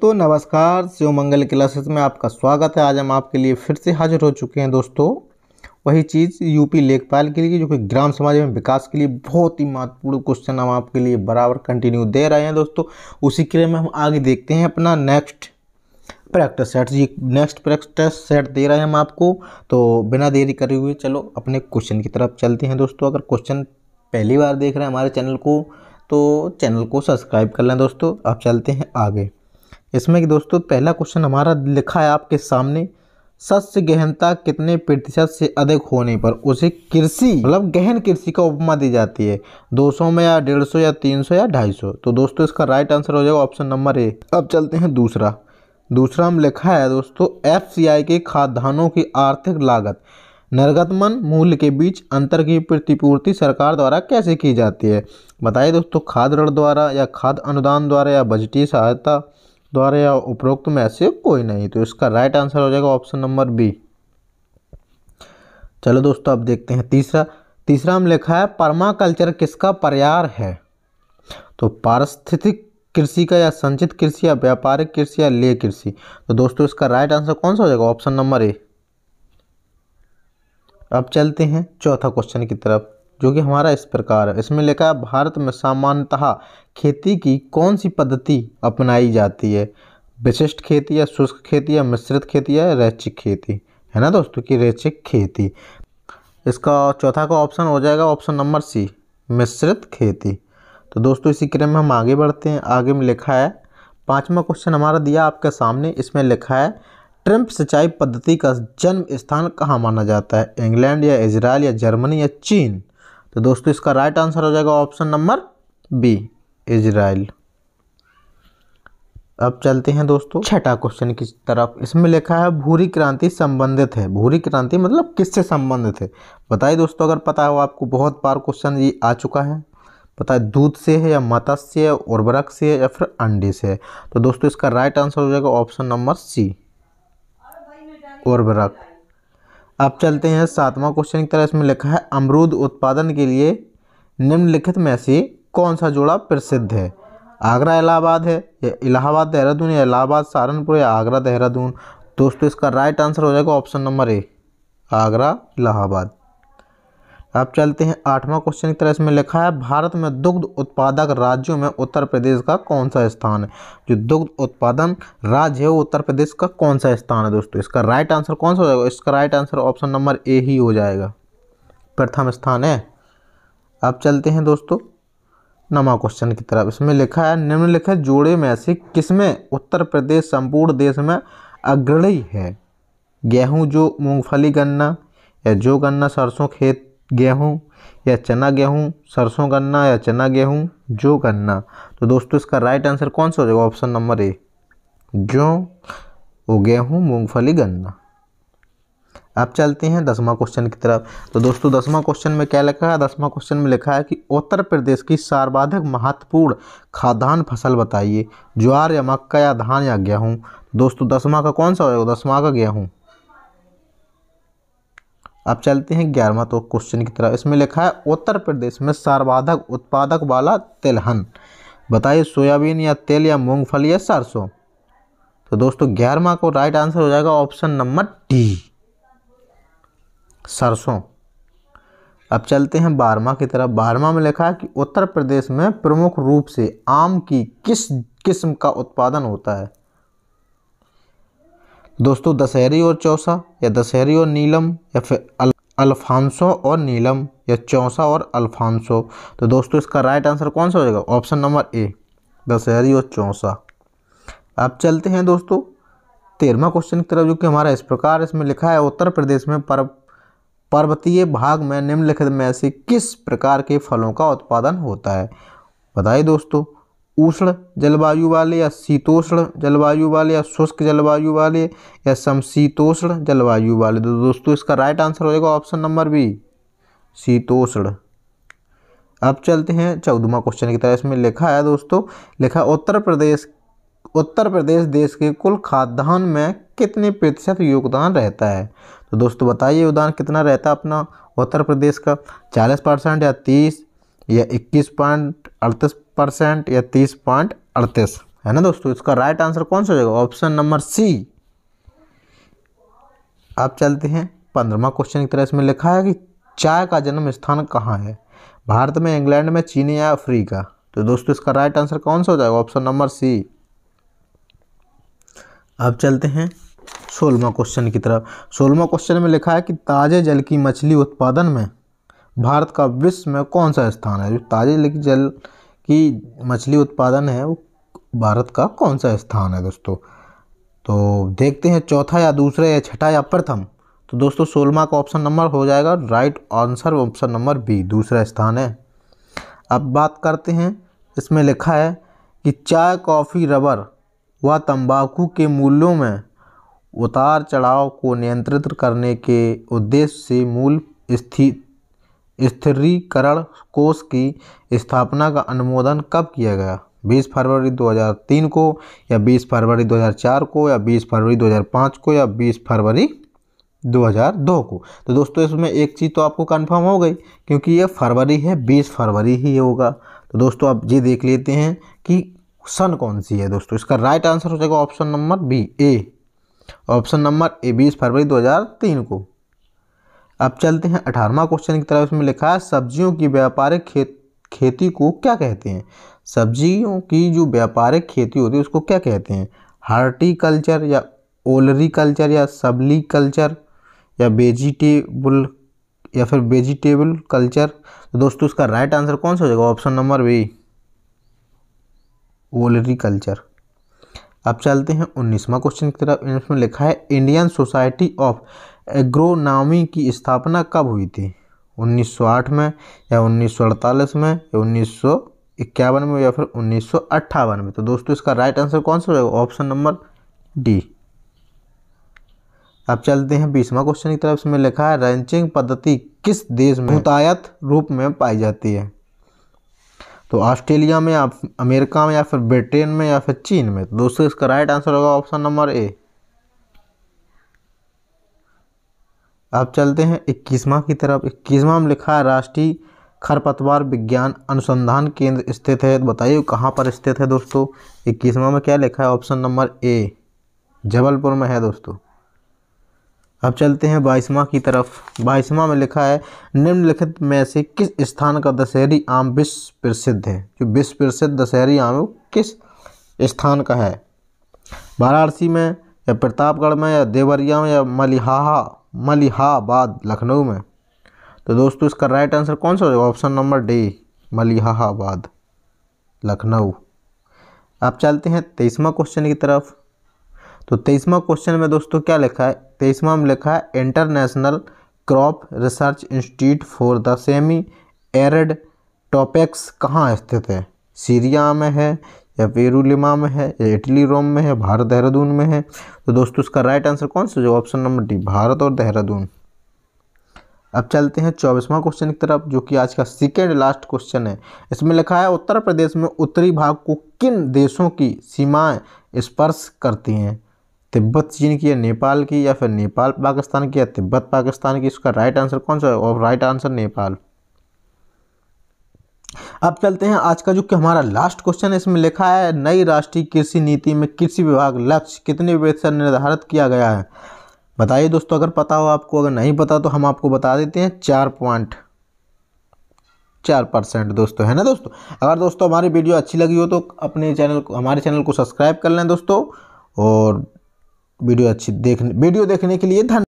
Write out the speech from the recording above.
दोस्तों नमस्कार शिव मंगल क्लासेस में आपका स्वागत है आज हम आपके लिए फिर से हाजिर हो चुके हैं दोस्तों वही चीज़ यूपी लेखपाल के लिए जो कि ग्राम समाज में विकास के लिए बहुत ही महत्वपूर्ण क्वेश्चन हम आपके लिए बराबर कंटिन्यू दे रहे हैं दोस्तों उसी क्रम में हम आगे देखते हैं अपना नेक्स्ट प्रैक्टिस सेट जी नेक्स्ट प्रैक्टिस सेट दे रहे हैं हम आपको तो बिना देरी करे हुए चलो अपने क्वेश्चन की तरफ चलते हैं दोस्तों अगर क्वेश्चन पहली बार देख रहे हैं हमारे चैनल को तो चैनल को सब्सक्राइब कर लें दोस्तों अब चलते हैं आगे इसमें कि दोस्तों पहला क्वेश्चन हमारा लिखा है आपके सामने सस्य गहनता कितने प्रतिशत से अधिक होने पर उसे कृषि मतलब गहन कृषि का उपमा दी जाती है 200 में या 150 या 300 या 250 तो दोस्तों इसका राइट आंसर हो जाएगा ऑप्शन नंबर ए अब चलते हैं दूसरा दूसरा हम लिखा है दोस्तों एफ के खाद्यान्नों की आर्थिक लागत निर्गतमन मूल्य के बीच अंतर की प्रतिपूर्ति सरकार द्वारा कैसे की जाती है बताइए दोस्तों खाद्य ऋण द्वारा या खाद्य अनुदान द्वारा या बजटीय सहायता द्वारा या उपरोक्त में ऐसे कोई नहीं तो इसका राइट आंसर हो जाएगा ऑप्शन नंबर बी चलो दोस्तों अब देखते हैं तीसरा तीसरा हम लिखा है परमाकल्चर किसका पर्यार है तो पारिस्थितिक कृषि का या संचित कृषि या व्यापारिक कृषि या ले कृषि तो दोस्तों इसका राइट आंसर कौन सा हो जाएगा ऑप्शन नंबर ए अब चलते हैं चौथा क्वेश्चन की तरफ जो कि हमारा इस प्रकार है इसमें लिखा है भारत में सामान्यतः खेती की कौन सी पद्धति अपनाई जाती है विशिष्ट खेती या शुष्क खेती या मिश्रित खेती या रैचिक खेती है ना दोस्तों की रैचिक खेती इसका चौथा का ऑप्शन हो जाएगा ऑप्शन नंबर सी मिश्रित खेती तो दोस्तों इसी क्रम में हम आगे बढ़ते हैं आगे में लिखा है पांचवा क्वेश्चन हमारा दिया आपके सामने इसमें लिखा है ट्रिम्प सिंचाई पद्धति का जन्म स्थान कहाँ माना जाता है इंग्लैंड या इसराइल या जर्मनी या चीन तो दोस्तों इसका राइट आंसर हो जाएगा ऑप्शन नंबर बी इजराइल अब चलते हैं दोस्तों छठा क्वेश्चन की तरफ इसमें लिखा है भूरी क्रांति संबंधित है भूरी क्रांति मतलब किससे संबंधित है बताइए दोस्तों अगर पता हो आपको बहुत बार क्वेश्चन ये आ चुका है पता है दूध से है या मत्स्य है उर्वरक से है या फिर अंडे से है तो दोस्तों इसका राइट आंसर हो जाएगा ऑप्शन नंबर सी उर्वरक अब चलते हैं सातवां क्वेश्चन की तरह इसमें लिखा है अमरूद उत्पादन के लिए निम्नलिखित में से कौन सा जोड़ा प्रसिद्ध है आगरा इलाहाबाद है या इलाहाबाद देहरादून या इलाहाबाद सहारनपुर या आगरा देहरादून दोस्तों इसका राइट आंसर हो जाएगा option number A Agra Allahabad अब चलते हैं आठवां क्वेश्चन की तरह इसमें लिखा है भारत में दुग्ध उत्पादक राज्यों में उत्तर प्रदेश का कौन सा स्थान है जो दुग्ध उत्पादन राज्य है वो उत्तर प्रदेश का कौन सा स्थान है दोस्तों इसका राइट आंसर कौन सा हो जाएगा इसका right answer option number A ही हो जाएगा प्रथम स्थान है अब चलते हैं दोस्तों नवा क्वेश्चन की तरफ इसमें लिखा है निम्नलिखित जोड़े में से किसमें उत्तर प्रदेश संपूर्ण देश में अग्रणी है गेहूँ जो मूँगफली गन्ना या जो गन्ना सरसों खेत गेहूँ या चना गेहूँ सरसों गन्ना या चना गेहूँ जो गन्ना तो दोस्तों इसका राइट आंसर कौन सा हो जाएगा ऑप्शन नंबर ए जो वो गेहूँ मूंगफली गन्ना अब चलते हैं दसवां क्वेश्चन की तरफ तो दोस्तों दसवां क्वेश्चन में क्या लिखा है दसवां क्वेश्चन में लिखा है कि उत्तर प्रदेश की सर्वाधिक महत्वपूर्ण खाद्यान्न फसल बताइए ज्वार या मक्का या धान या गेहूँ दोस्तों दसवां का कौन सा हो जाएगा दसवां का गेहूँ अब चलते हैं ग्यारहवा तो क्वेश्चन की तरफ इसमें लिखा है उत्तर प्रदेश में सर्वाधिक उत्पादक वाला तिलहन बताइए सोयाबीन या तेल या मूंगफली या सरसों तो दोस्तों ग्यारहवा को राइट आंसर हो जाएगा ऑप्शन नंबर डी सरसों अब चलते हैं बारहवा की तरफ बारहवा में लिखा है कि उत्तर प्रदेश में प्रमुख रूप से आम की किस किस्म का उत्पादन होता है दोस्तों दशहरी और चौसा या दशहरी और नीलम या फिर अल, अल्फांसो और नीलम या चौसा और अल्फांसो तो दोस्तों इसका राइट आंसर कौन सा हो जाएगा ऑप्शन नंबर ए दशहरी और चौसा अब चलते हैं दोस्तों तेरहवा क्वेश्चन की तरफ जो कि हमारा इस प्रकार इसमें लिखा है उत्तर प्रदेश में पर्व पर्वतीय भाग में निम्नलिखित में से किस प्रकार के फलों का उत्पादन होता है बताइए दोस्तों उष्ण जलवायु वाले या शीतोष्ण जलवायु वाले या शुष्क जलवायु वाले या समशीतोष्ण जलवायु वाले तो दोस्तों इसका राइट आंसर हो जाएगा ऑप्शन नंबर बी शीतोष्ण अब चलते हैं चौदहवा क्वेश्चन की तरह इसमें लिखा है दोस्तों लिखा उत्तर प्रदेश उत्तर प्रदेश देश के कुल खाद्यान्न में कितने प्रतिशत योगदान रहता है तो दोस्तों बताइए योगदान कितना रहता है अपना उत्तर प्रदेश का चालीस परसेंट या तीस या इक्कीस पॉइंट अड़तीस परसेंट या तीस पॉइंट अड़तीस है ना दोस्तों इसका राइट आंसर कौन सा हो जाएगा ऑप्शन नंबर सी आप चलते हैं पंद्रहवा क्वेश्चन की तरह इसमें लिखा है कि चाय का जन्म स्थान कहाँ है भारत में इंग्लैंड में चीन या अफ्रीका तो दोस्तों इसका राइट आंसर कौन सा हो जाएगा ऑप्शन नंबर सी अब चलते हैं सोलवा क्वेश्चन की तरफ सोलवा क्वेश्चन में लिखा है कि ताज़े जल की मछली उत्पादन में भारत का विश्व में कौन सा स्थान है जो ताज़े जल कि मछली उत्पादन है वो भारत का कौन सा स्थान है दोस्तों तो देखते हैं चौथा या दूसरा या छठा या प्रथम तो दोस्तों सोलमा का ऑप्शन नंबर हो जाएगा right answer option number B दूसरा स्थान है अब बात करते हैं इसमें लिखा है कि चाय कॉफ़ी रबर व तंबाकू के मूल्यों में उतार चढ़ाव को नियंत्रित करने के उद्देश्य से मूल स्थित स्थिरीकरण कोष की स्थापना का अनुमोदन कब किया गया 20 फरवरी 2003 को या 20 फरवरी 2004 को या 20 फरवरी 2005 को या 20 फरवरी 2002 को तो दोस्तों इसमें एक चीज़ तो आपको कंफर्म हो गई क्योंकि ये फरवरी है 20 फरवरी ही होगा तो दोस्तों आप ये देख लेते हैं कि सन कौन सी है दोस्तों इसका राइट आंसर हो जाएगा option number B A option number A बीस फरवरी 2003 को अब चलते हैं अठारहवा क्वेश्चन की तरफ इसमें लिखा है सब्जियों की व्यापारिक खेत खेती को क्या कहते हैं सब्जियों की जो व्यापारिक खेती होती है उसको क्या कहते हैं हार्टिकल्चर या ओलरी कल्चर या सबली कल्चर या वेजिटेबल या फिर वेजिटेबल कल्चर तो दोस्तों इसका राइट आंसर कौन सा हो जाएगा option number B olericulture अब चलते हैं उन्नीसवा क्वेश्चन की तरफ इसमें लिखा है इंडियन सोसाइटी ऑफ एग्रोनॉमी की स्थापना कब हुई थी 1908 में या 1948 में या उन्नीस इक्यावन में या फिर उन्नीस में तो दोस्तों इसका राइट आंसर कौन सा रहेगा ऑप्शन नंबर डी अब चलते हैं बीसवा क्वेश्चन की तरफ इसमें लिखा है रेंचिंग पद्धति किस देश में मुतायत रूप में पाई जाती है तो ऑस्ट्रेलिया में या अमेरिका में या फिर ब्रिटेन में या फिर चीन में तो दोस्तों इसका राइट आंसर होगा ऑप्शन नंबर ए अब चलते हैं इक्कीसवा की तरफ इक्कीसवा में लिखा है राष्ट्रीय खरपतवार विज्ञान अनुसंधान केंद्र स्थित है बताइए कहाँ पर स्थित है दोस्तों इक्कीसवा में क्या लिखा है ऑप्शन नंबर ए जबलपुर में है दोस्तों अब चलते हैं बाईसवा की तरफ बाईसवा में लिखा है निम्नलिखित में से किस स्थान का दशहरी आम विश्व प्रसिद्ध है जो विश्व प्रसिद्ध दशहरी आम किस स्थान का है वाराणसी में या प्रतापगढ़ में या देवरिया में या मलिहा मलिहाबाद लखनऊ में तो दोस्तों इसका राइट आंसर कौन सा हो जाएगा option number D Malihabad Lucknow आप चलते हैं तेईसवा क्वेश्चन की तरफ तो तेईसवा क्वेश्चन में दोस्तों क्या लिखा है तेईसवा में लिखा है international crop research institute for the semi arid tropics कहाँ स्थित है सीरिया में है या पेरूलिमा में है या इटली रोम में है भारत देहरादून में है तो दोस्तों इसका राइट आंसर कौन सा जो ऑप्शन नंबर डी भारत और देहरादून अब चलते हैं चौबीसवां क्वेश्चन की तरफ जो कि आज का सेकेंड लास्ट क्वेश्चन है इसमें लिखा है उत्तर प्रदेश में उत्तरी भाग को किन देशों की सीमाएं स्पर्श करती हैं तिब्बत चीन की या नेपाल की या फिर नेपाल पाकिस्तान की या तिब्बत पाकिस्तान की इसका राइट आंसर कौन सा है और राइट आंसर नेपाल अब चलते हैं आज का जो कि हमारा लास्ट क्वेश्चन है इसमें लिखा है नई राष्ट्रीय कृषि नीति में कृषि विभाग लक्ष्य कितने प्रतिशत निर्धारित किया गया है बताइए दोस्तों अगर पता हो आपको अगर नहीं पता तो हम आपको बता देते हैं चार पॉइंट चार परसेंट दोस्तों है ना दोस्तों अगर दोस्तों हमारी वीडियो अच्छी लगी हो तो अपने चैनल को हमारे चैनल को सब्सक्राइब कर लें दोस्तों और वीडियो अच्छी देखने वीडियो देखने के लिए धन्यवाद